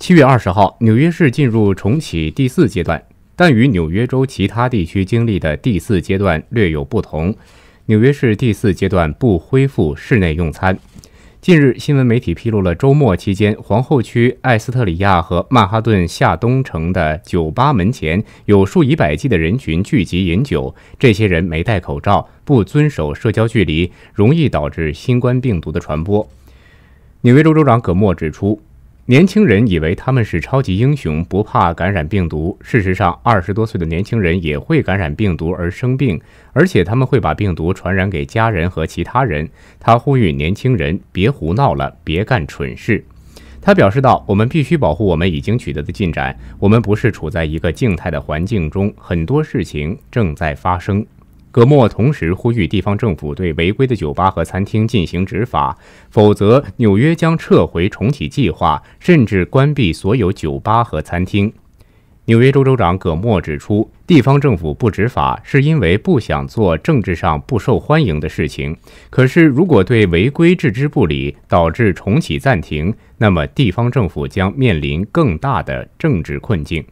七月二十号，纽约市进入重启第四阶段，但与纽约州其他地区经历的第四阶段略有不同。纽约市第四阶段不恢复室内用餐。近日，新闻媒体披露了周末期间皇后区艾斯特里亚和曼哈顿下东城的酒吧门前有数以百计的人群聚集饮酒，这些人没戴口罩，不遵守社交距离，容易导致新冠病毒的传播。纽约州州长葛莫指出。年轻人以为他们是超级英雄，不怕感染病毒。事实上，二十多岁的年轻人也会感染病毒而生病，而且他们会把病毒传染给家人和其他人。他呼吁年轻人别胡闹了，别干蠢事。他表示道：“我们必须保护我们已经取得的进展。我们不是处在一个静态的环境中，很多事情正在发生。”葛莫同时呼吁地方政府对违规的酒吧和餐厅进行执法，否则纽约将撤回重启计划，甚至关闭所有酒吧和餐厅。纽约州州长葛莫指出，地方政府不执法是因为不想做政治上不受欢迎的事情。可是，如果对违规置之不理，导致重启暂停，那么地方政府将面临更大的政治困境。